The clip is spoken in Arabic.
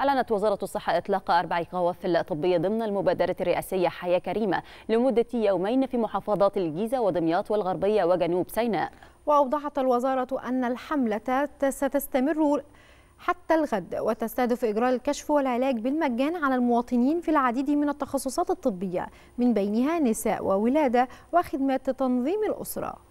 أعلنت وزارة الصحة إطلاق أربع قوافل طبية ضمن المبادرة الرئاسية حياة كريمة لمدة يومين في محافظات الجيزة ودمياط والغربية وجنوب سيناء وأوضحت الوزارة أن الحملة ستستمر حتى الغد وتستهدف إجراء الكشف والعلاج بالمجان على المواطنين في العديد من التخصصات الطبية من بينها نساء وولادة وخدمات تنظيم الأسرة